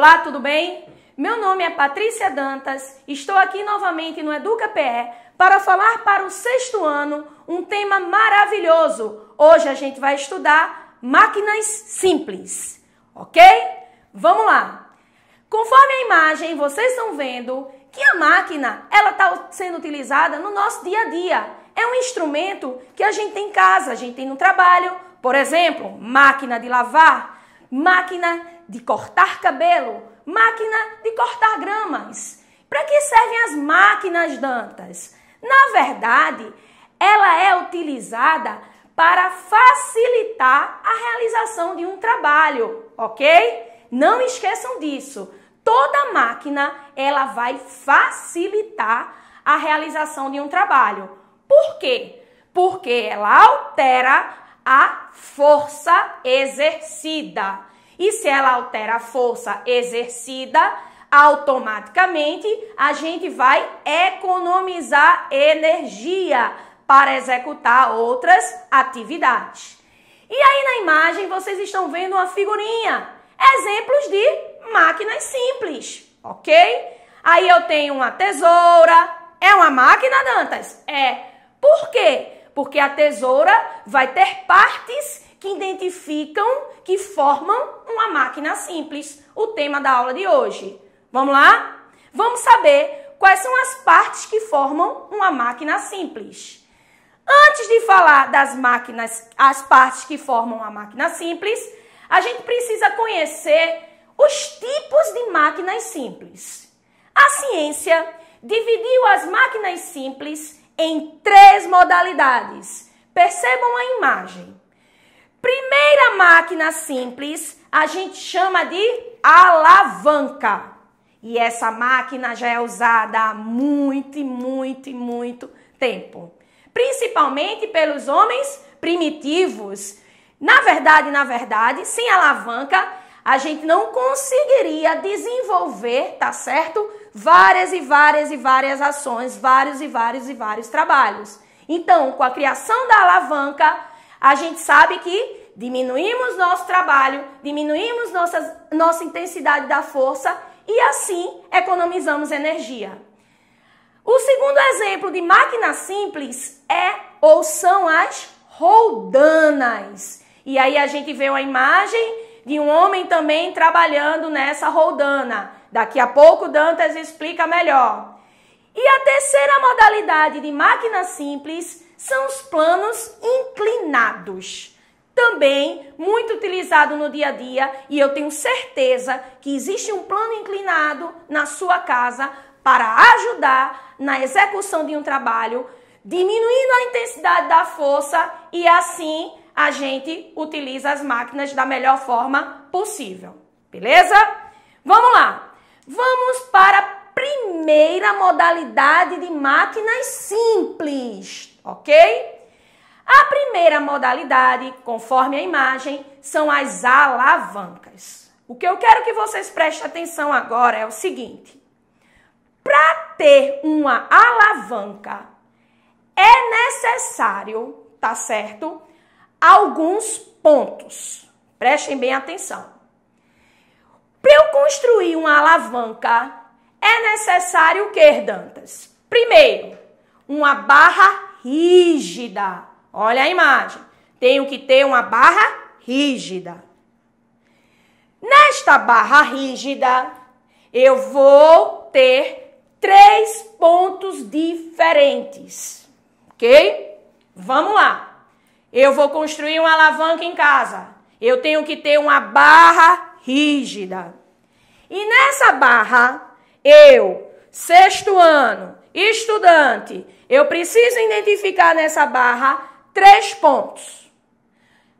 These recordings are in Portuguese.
Olá, tudo bem? Meu nome é Patrícia Dantas, estou aqui novamente no Educa PE para falar para o sexto ano um tema maravilhoso. Hoje a gente vai estudar máquinas simples, ok? Vamos lá! Conforme a imagem, vocês estão vendo que a máquina ela está sendo utilizada no nosso dia a dia. É um instrumento que a gente tem em casa, a gente tem no trabalho, por exemplo, máquina de lavar, máquina de cortar cabelo, máquina de cortar gramas. Para que servem as máquinas dantas? Na verdade, ela é utilizada para facilitar a realização de um trabalho, ok? Não esqueçam disso. Toda máquina ela vai facilitar a realização de um trabalho. Por quê? Porque ela altera a força exercida. E se ela altera a força exercida, automaticamente a gente vai economizar energia para executar outras atividades. E aí na imagem vocês estão vendo uma figurinha, exemplos de máquinas simples, ok? Aí eu tenho uma tesoura, é uma máquina, Dantas? É. Por quê? Porque a tesoura vai ter partes que identificam, que formam uma máquina simples, o tema da aula de hoje. Vamos lá? Vamos saber quais são as partes que formam uma máquina simples. Antes de falar das máquinas, as partes que formam a máquina simples, a gente precisa conhecer os tipos de máquinas simples. A ciência dividiu as máquinas simples em três modalidades. Percebam a imagem. Primeira máquina simples a gente chama de alavanca. E essa máquina já é usada há muito, muito, muito tempo. Principalmente pelos homens primitivos. Na verdade, na verdade, sem alavanca, a gente não conseguiria desenvolver, tá certo? Várias e várias e várias ações, vários e vários e vários trabalhos. Então, com a criação da alavanca, a gente sabe que diminuímos nosso trabalho, diminuímos nossas, nossa intensidade da força e assim economizamos energia. O segundo exemplo de máquina simples é ou são as roldanas. E aí a gente vê uma imagem de um homem também trabalhando nessa roldana. Daqui a pouco Dantas explica melhor. E a terceira modalidade de máquina simples são os planos inclinados. Também muito utilizado no dia a dia, e eu tenho certeza que existe um plano inclinado na sua casa para ajudar na execução de um trabalho, diminuindo a intensidade da força e assim a gente utiliza as máquinas da melhor forma possível. Beleza? Vamos lá. Vamos para a primeira modalidade de máquinas simples ok? A primeira modalidade, conforme a imagem, são as alavancas. O que eu quero que vocês prestem atenção agora é o seguinte: para ter uma alavanca, é necessário, tá certo? Alguns pontos. Prestem bem atenção. Para eu construir uma alavanca, é necessário o que, Dantas? Primeiro, uma barra rígida. Olha a imagem. Tenho que ter uma barra rígida. Nesta barra rígida, eu vou ter três pontos diferentes. Ok? Vamos lá. Eu vou construir uma alavanca em casa. Eu tenho que ter uma barra rígida. E nessa barra, eu, sexto ano, Estudante, eu preciso identificar nessa barra três pontos.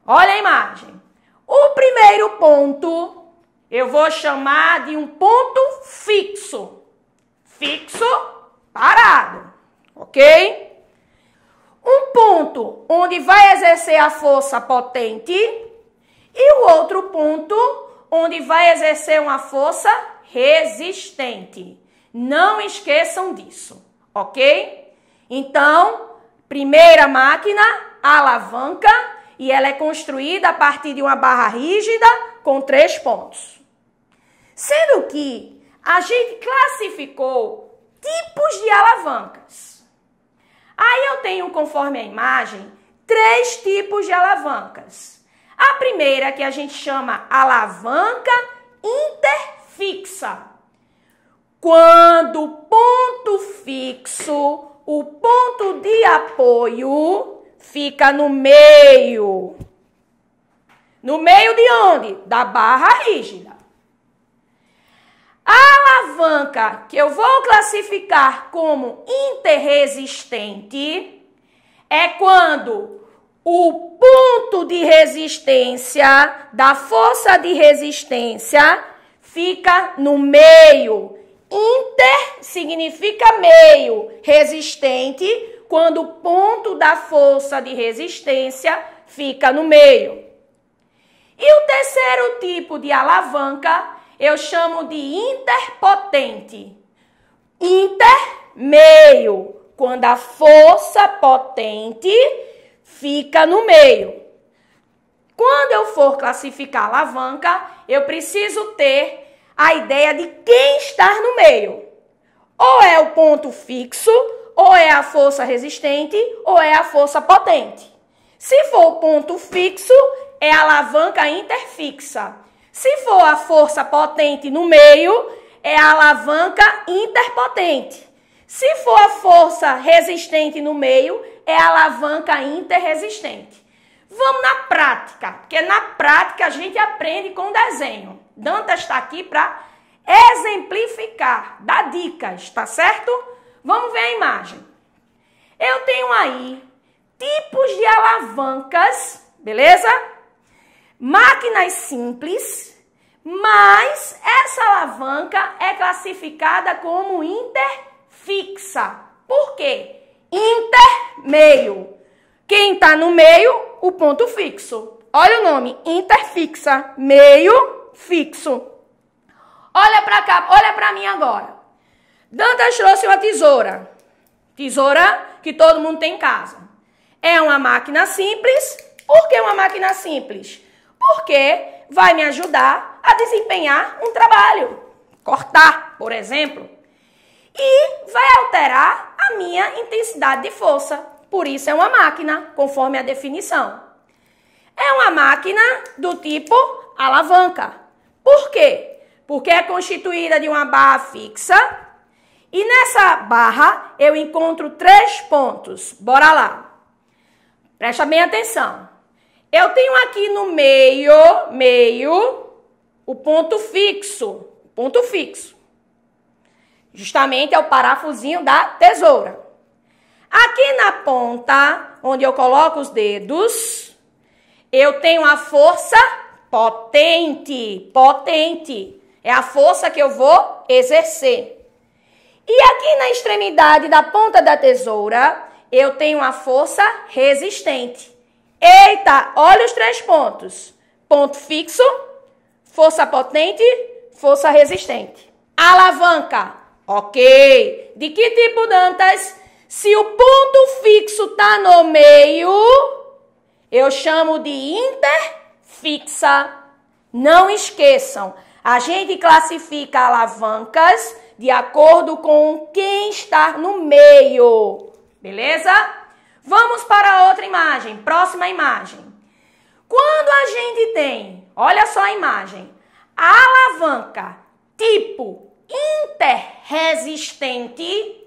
Olha a imagem. O primeiro ponto eu vou chamar de um ponto fixo. Fixo, parado, ok? Um ponto onde vai exercer a força potente e o outro ponto onde vai exercer uma força resistente. Não esqueçam disso, ok? Então, primeira máquina, alavanca, e ela é construída a partir de uma barra rígida com três pontos. Sendo que a gente classificou tipos de alavancas. Aí eu tenho, conforme a imagem, três tipos de alavancas. A primeira que a gente chama alavanca interfixa quando o ponto fixo, o ponto de apoio, fica no meio. No meio de onde? Da barra rígida. A alavanca que eu vou classificar como interresistente é quando o ponto de resistência da força de resistência fica no meio, Inter significa meio, resistente, quando o ponto da força de resistência fica no meio. E o terceiro tipo de alavanca eu chamo de interpotente. Inter, meio, quando a força potente fica no meio. Quando eu for classificar alavanca, eu preciso ter a ideia de quem estar no meio. Ou é o ponto fixo, ou é a força resistente, ou é a força potente. Se for o ponto fixo, é a alavanca interfixa. Se for a força potente no meio, é a alavanca interpotente. Se for a força resistente no meio, é a alavanca interresistente. Vamos na prática, porque na prática a gente aprende com desenho. Dantas está aqui para exemplificar, dar dicas, tá certo? Vamos ver a imagem. Eu tenho aí tipos de alavancas, beleza? Máquinas simples, mas essa alavanca é classificada como interfixa. Por quê? Intermeio. Quem está no meio, o ponto fixo. Olha o nome, interfixa, meio fixo. Olha para cá, olha para mim agora. Dantas trouxe uma tesoura. Tesoura que todo mundo tem em casa. É uma máquina simples. Por que uma máquina simples? Porque vai me ajudar a desempenhar um trabalho. Cortar, por exemplo. E vai alterar a minha intensidade de força. Por isso é uma máquina, conforme a definição. É uma máquina do tipo alavanca. Por quê? Porque é constituída de uma barra fixa e nessa barra eu encontro três pontos. Bora lá. Presta bem atenção. Eu tenho aqui no meio, meio, o ponto fixo. Ponto fixo. Justamente é o parafusinho da tesoura. Aqui na ponta, onde eu coloco os dedos, eu tenho a força potente, potente. É a força que eu vou exercer. E aqui na extremidade da ponta da tesoura, eu tenho a força resistente. Eita, olha os três pontos: ponto fixo, força potente, força resistente. Alavanca, ok. De que tipo, Dantas? Se o ponto fixo está no meio, eu chamo de inter fixa. Não esqueçam, a gente classifica alavancas de acordo com quem está no meio. Beleza? Vamos para outra imagem, próxima imagem. Quando a gente tem, olha só a imagem, alavanca tipo interresistente,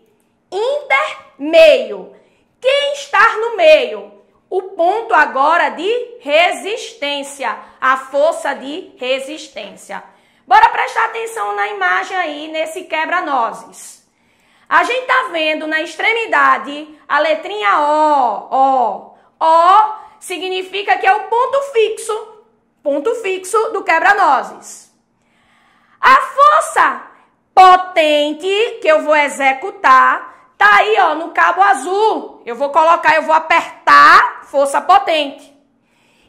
intermeio. Quem está no meio? o ponto agora de resistência, a força de resistência. Bora prestar atenção na imagem aí, nesse quebra-nozes. A gente tá vendo na extremidade a letrinha O, O. O significa que é o ponto fixo, ponto fixo do quebra-nozes. A força potente que eu vou executar Tá aí, ó, no cabo azul. Eu vou colocar, eu vou apertar força potente.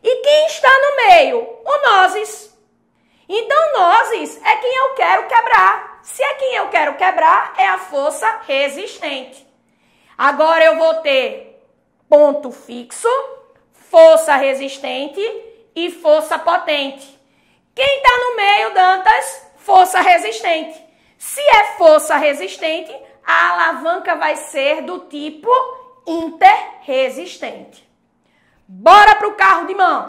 E quem está no meio? O nozes. Então, nozes é quem eu quero quebrar. Se é quem eu quero quebrar, é a força resistente. Agora eu vou ter ponto fixo, força resistente e força potente. Quem está no meio, Dantas? Força resistente. Se é força resistente, a alavanca vai ser do tipo interresistente. Bora para o carro de mão.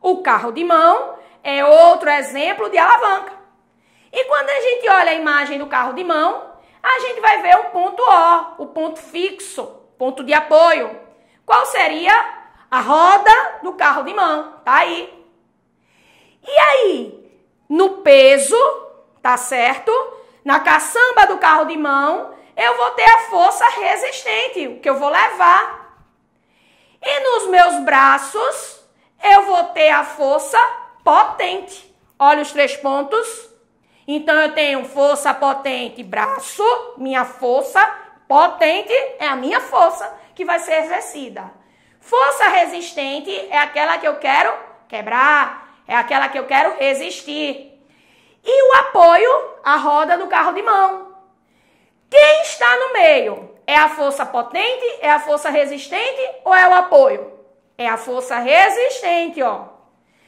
O carro de mão é outro exemplo de alavanca. E quando a gente olha a imagem do carro de mão, a gente vai ver o ponto O, o ponto fixo, ponto de apoio. Qual seria a roda do carro de mão? Tá aí. E aí, no peso, tá certo? Na caçamba do carro de mão, eu vou ter a força resistente, que eu vou levar. E nos meus braços, eu vou ter a força potente. Olha os três pontos. Então eu tenho força potente, braço, minha força potente é a minha força que vai ser exercida. Força resistente é aquela que eu quero quebrar, é aquela que eu quero resistir. E o apoio, a roda do carro de mão. Quem está no meio? É a força potente? É a força resistente? Ou é o apoio? É a força resistente, ó.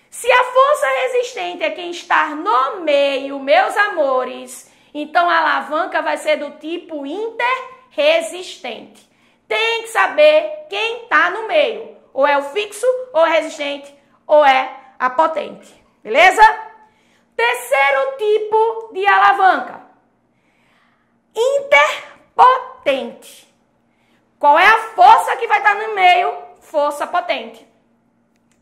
Se a força resistente é quem está no meio, meus amores, então a alavanca vai ser do tipo interresistente. Tem que saber quem está no meio. Ou é o fixo, ou é resistente, ou é a potente. Beleza? Terceiro tipo de alavanca interpotente. Qual é a força que vai estar no meio? Força potente.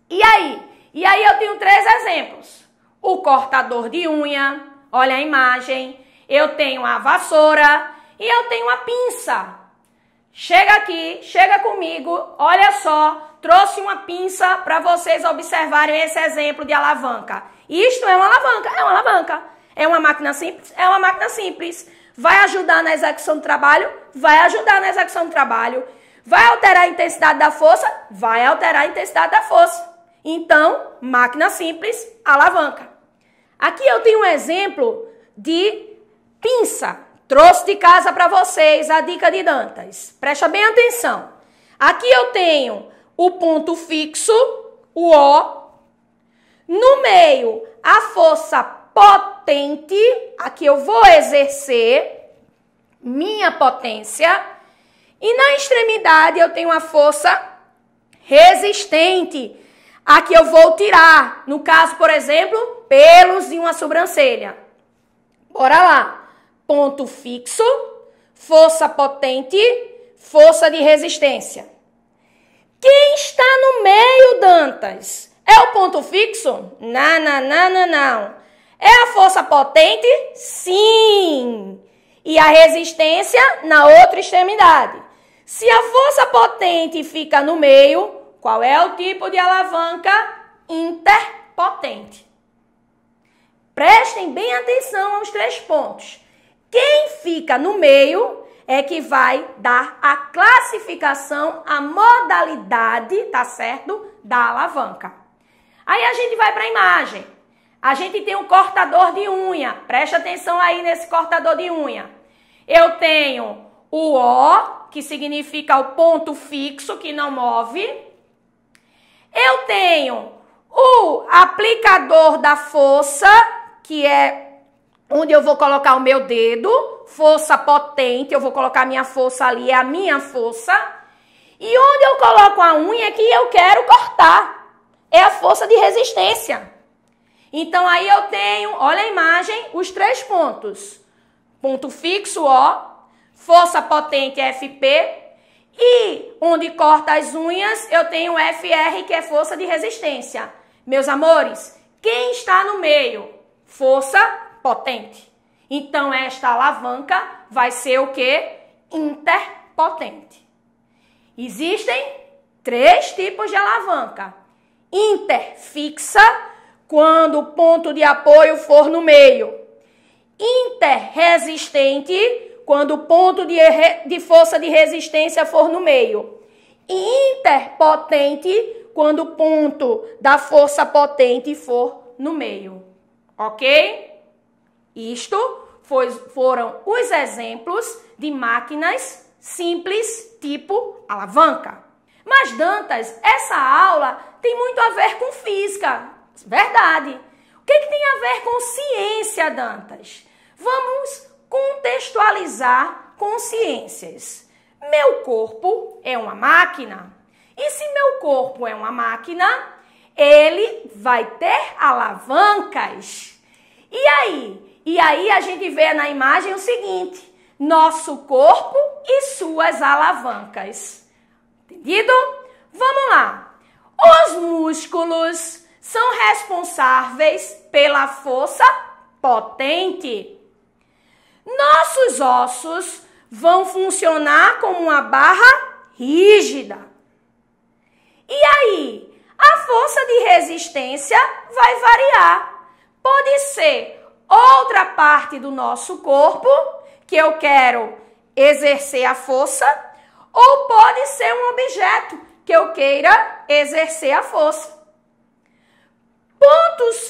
E aí? E aí eu tenho três exemplos. O cortador de unha, olha a imagem. Eu tenho a vassoura e eu tenho a pinça. Chega aqui, chega comigo, olha só, trouxe uma pinça para vocês observarem esse exemplo de alavanca. Isto é uma alavanca, é uma alavanca. É uma máquina simples, é uma máquina simples. Vai ajudar na execução do trabalho? Vai ajudar na execução do trabalho. Vai alterar a intensidade da força? Vai alterar a intensidade da força. Então, máquina simples, alavanca. Aqui eu tenho um exemplo de pinça. Trouxe de casa para vocês a dica de Dantas. Presta bem atenção. Aqui eu tenho o ponto fixo, o O. No meio, a força potente, aqui eu vou exercer minha potência, e na extremidade eu tenho a força resistente, aqui eu vou tirar, no caso, por exemplo, pelos de uma sobrancelha. Bora lá. Ponto fixo, força potente, força de resistência. Quem está no meio, Dantas? É o ponto fixo? Não, não, não, não, não. É a força potente? Sim. E a resistência na outra extremidade. Se a força potente fica no meio, qual é o tipo de alavanca? Interpotente. Prestem bem atenção aos três pontos. Quem fica no meio é que vai dar a classificação, a modalidade, tá certo? Da alavanca. Aí a gente vai para a imagem. A gente tem um cortador de unha. Preste atenção aí nesse cortador de unha. Eu tenho o O, que significa o ponto fixo que não move. Eu tenho o aplicador da força, que é onde eu vou colocar o meu dedo, força potente, eu vou colocar minha força ali, é a minha força. E onde eu coloco a unha é que eu quero cortar, é a força de resistência. Então aí eu tenho, olha a imagem, os três pontos. Ponto fixo, ó. força potente, FP, e onde corta as unhas, eu tenho FR, que é força de resistência. Meus amores, quem está no meio? Força potente. Então, esta alavanca vai ser o que? Interpotente. Existem três tipos de alavanca: interfixa, quando o ponto de apoio for no meio. Interresistente, quando o ponto de, de força de resistência for no meio. interpotente, quando o ponto da força potente for no meio. Ok? Isto foi, foram os exemplos de máquinas simples tipo alavanca. Mas Dantas, essa aula tem muito a ver com física, Verdade. O que, é que tem a ver com ciência, Dantas? Vamos contextualizar consciências. Meu corpo é uma máquina. E se meu corpo é uma máquina, ele vai ter alavancas. E aí? E aí a gente vê na imagem o seguinte: nosso corpo e suas alavancas. Entendido? Vamos lá. Os músculos são responsáveis pela força potente. Nossos ossos vão funcionar como uma barra rígida. E aí, a força de resistência vai variar. Pode ser outra parte do nosso corpo que eu quero exercer a força, ou pode ser um objeto que eu queira exercer a força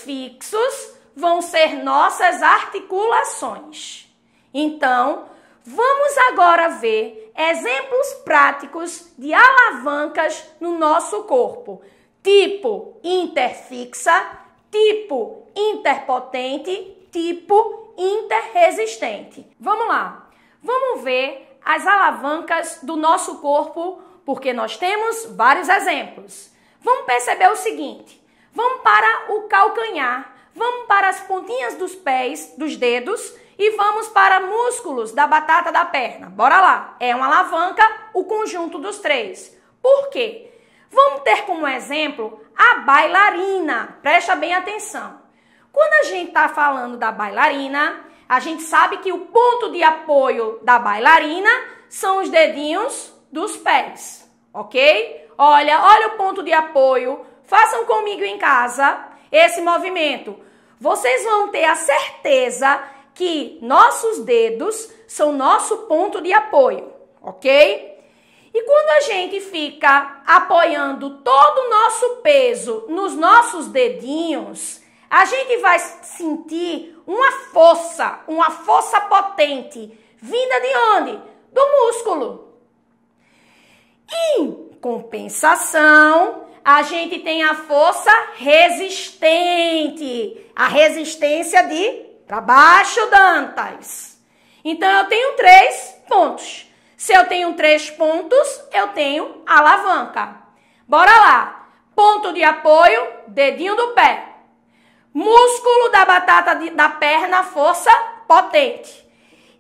fixos vão ser nossas articulações. Então, vamos agora ver exemplos práticos de alavancas no nosso corpo, tipo interfixa, tipo interpotente, tipo interresistente. Vamos lá. Vamos ver as alavancas do nosso corpo, porque nós temos vários exemplos. Vamos perceber o seguinte: Vamos para o calcanhar, vamos para as pontinhas dos pés, dos dedos e vamos para músculos da batata da perna. Bora lá! É uma alavanca o conjunto dos três. Por quê? Vamos ter como exemplo a bailarina. Presta bem atenção. Quando a gente está falando da bailarina, a gente sabe que o ponto de apoio da bailarina são os dedinhos dos pés, ok? Olha, olha o ponto de apoio façam comigo em casa esse movimento. Vocês vão ter a certeza que nossos dedos são nosso ponto de apoio, ok? E quando a gente fica apoiando todo o nosso peso nos nossos dedinhos, a gente vai sentir uma força, uma força potente, vinda de onde? Do músculo. Em compensação, a gente tem a força resistente, a resistência de para baixo, Dantas. Então eu tenho três pontos. Se eu tenho três pontos, eu tenho alavanca. Bora lá. Ponto de apoio, dedinho do pé. Músculo da batata de, da perna, força potente.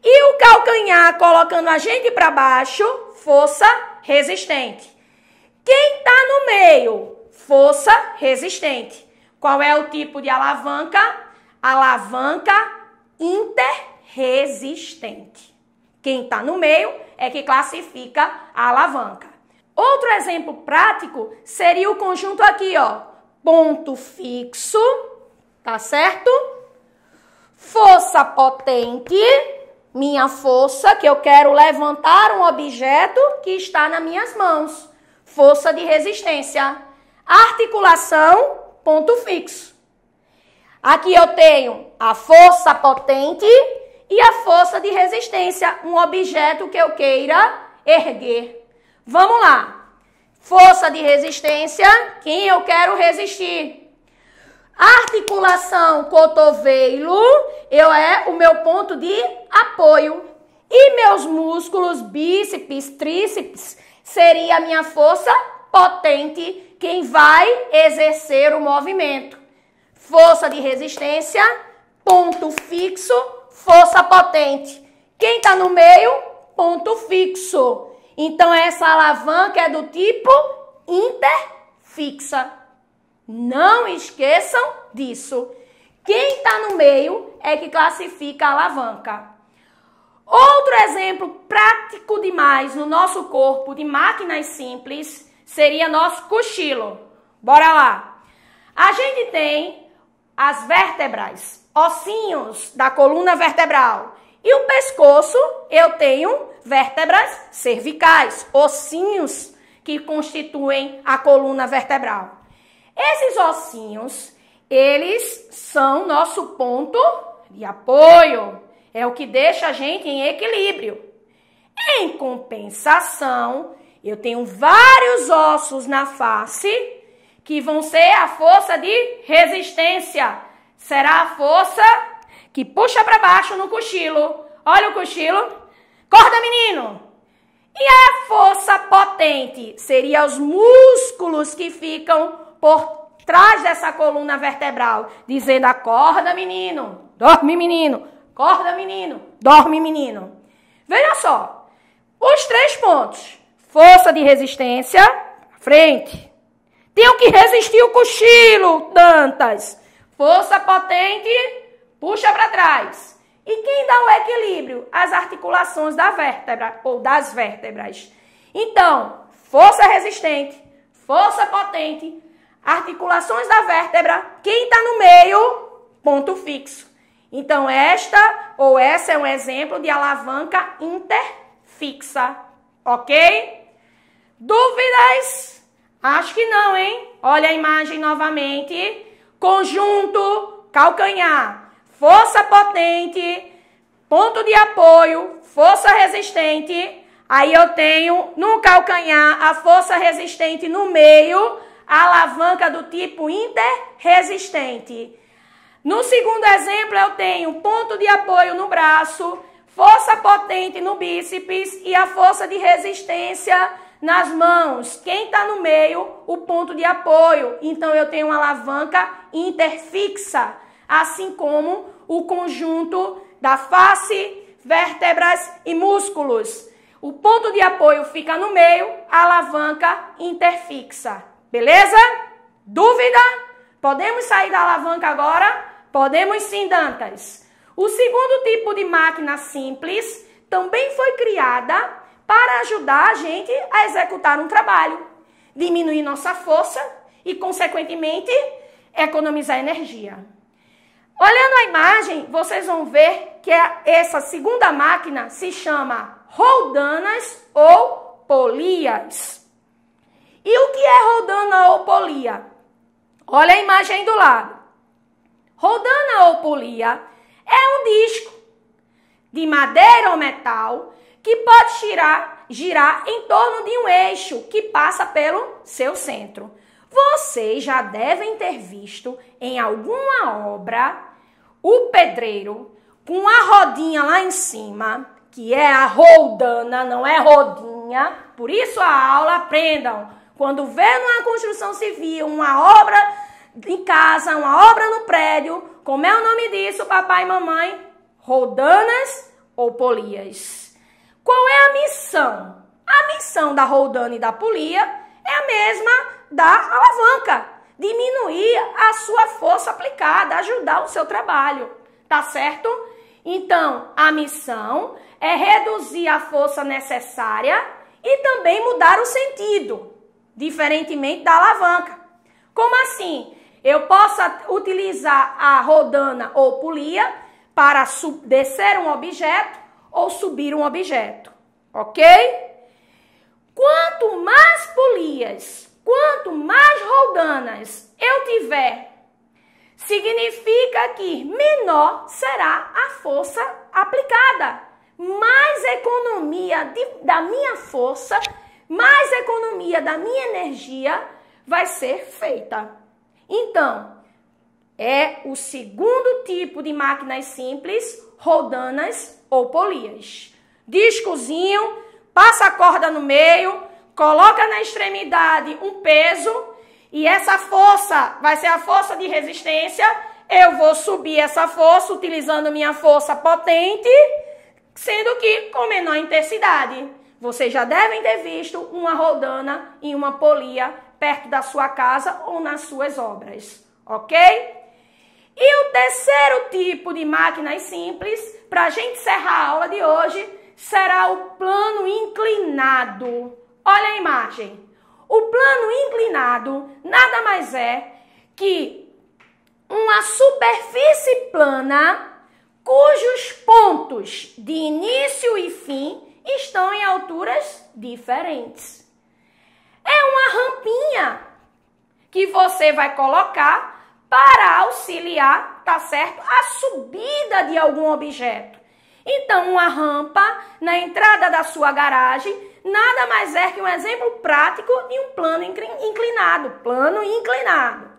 E o calcanhar colocando a gente para baixo, força resistente. Quem está no meio? Força resistente. Qual é o tipo de alavanca? Alavanca interresistente. Quem está no meio é que classifica a alavanca. Outro exemplo prático seria o conjunto aqui, ó. Ponto fixo, tá certo? Força potente, minha força que eu quero levantar um objeto que está nas minhas mãos força de resistência. Articulação, ponto fixo. Aqui eu tenho a força potente e a força de resistência, um objeto que eu queira erguer. Vamos lá. Força de resistência, quem eu quero resistir? Articulação cotovelo, eu é o meu ponto de apoio. E meus músculos, bíceps, tríceps, seria a minha força potente quem vai exercer o movimento. Força de resistência, ponto fixo, força potente. Quem está no meio, ponto fixo. Então, essa alavanca é do tipo interfixa. Não esqueçam disso. Quem está no meio é que classifica a alavanca. Outro exemplo prático demais no nosso corpo de máquinas simples seria nosso cochilo. Bora lá. A gente tem as vértebras, ossinhos da coluna vertebral. E o pescoço, eu tenho vértebras cervicais, ossinhos que constituem a coluna vertebral. Esses ossinhos, eles são nosso ponto de apoio. É o que deixa a gente em equilíbrio. Em compensação, eu tenho vários ossos na face que vão ser a força de resistência. Será a força que puxa para baixo no cochilo. Olha o cochilo. Acorda, menino! E a força potente seria os músculos que ficam por trás dessa coluna vertebral, dizendo: acorda, menino, dorme, menino, Acorda, menino. Dorme, menino. Veja só. Os três pontos. Força de resistência. Frente. Tenho que resistir o cochilo, tantas. Força potente, puxa para trás. E quem dá o equilíbrio? As articulações da vértebra ou das vértebras. Então, força resistente, força potente, articulações da vértebra. Quem está no meio, ponto fixo. Então, esta ou essa é um exemplo de alavanca interfixa, ok? Dúvidas? Acho que não, hein? Olha a imagem novamente. Conjunto, calcanhar, força potente, ponto de apoio, força resistente. Aí eu tenho no calcanhar a força resistente no meio, a alavanca do tipo interresistente. No segundo exemplo, eu tenho ponto de apoio no braço, força potente no bíceps e a força de resistência nas mãos. Quem está no meio, o ponto de apoio. Então, eu tenho uma alavanca interfixa, assim como o conjunto da face, vértebras e músculos. O ponto de apoio fica no meio, a alavanca interfixa. Beleza? Dúvida? Podemos sair da alavanca agora? Podemos sim, Dantas. O segundo tipo de máquina simples também foi criada para ajudar a gente a executar um trabalho, diminuir nossa força e, consequentemente, economizar energia. Olhando a imagem, vocês vão ver que essa segunda máquina se chama roldanas ou polias. E o que é roldana ou polia? Olha a imagem do lado. Rodana ou polia, é um disco de madeira ou metal que pode girar, girar em torno de um eixo que passa pelo seu centro. Vocês já devem ter visto em alguma obra o pedreiro com a rodinha lá em cima, que é a roldana, não é rodinha. Por isso a aula aprendam. Quando vê numa construção civil uma obra em casa, uma obra no prédio. Como é o nome disso, papai e mamãe? Roldanas ou Polias? Qual é a missão? A missão da roldana e da polia é a mesma da alavanca, diminuir a sua força aplicada, ajudar o seu trabalho, tá certo? Então, a missão é reduzir a força necessária e também mudar o sentido, diferentemente da alavanca. Como assim? Eu posso utilizar a rodana ou polia para descer um objeto ou subir um objeto, ok? Quanto mais polias, quanto mais rodanas eu tiver, significa que menor será a força aplicada. Mais economia de, da minha força, mais economia da minha energia vai ser feita. Então, é o segundo tipo de máquinas simples, rodanas ou polias. Discozinho, passa a corda no meio, coloca na extremidade um peso e essa força vai ser a força de resistência. Eu vou subir essa força utilizando minha força potente, sendo que com menor intensidade. Vocês já devem ter visto uma rodana e uma polia perto da sua casa ou nas suas obras, ok? E o terceiro tipo de máquinas simples, para a gente encerrar a aula de hoje, será o plano inclinado. Olha a imagem. O plano inclinado nada mais é que uma superfície plana cujos pontos de início e fim estão em alturas diferentes. É uma rampinha que você vai colocar para auxiliar, tá certo? A subida de algum objeto. Então, uma rampa na entrada da sua garagem nada mais é que um exemplo prático de um plano inclinado, plano inclinado.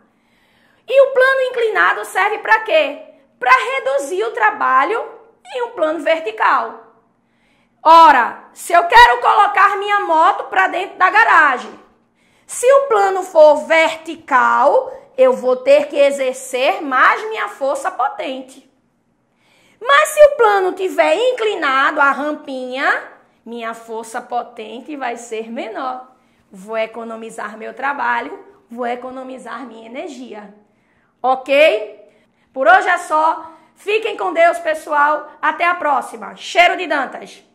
E o plano inclinado serve para quê? Para reduzir o trabalho em um plano vertical. Ora, se eu quero colocar minha moto para dentro da garagem, se o plano for vertical, eu vou ter que exercer mais minha força potente. Mas se o plano tiver inclinado, a rampinha, minha força potente vai ser menor. Vou economizar meu trabalho, vou economizar minha energia. Ok? Por hoje é só. Fiquem com Deus, pessoal. Até a próxima. Cheiro de Dantas!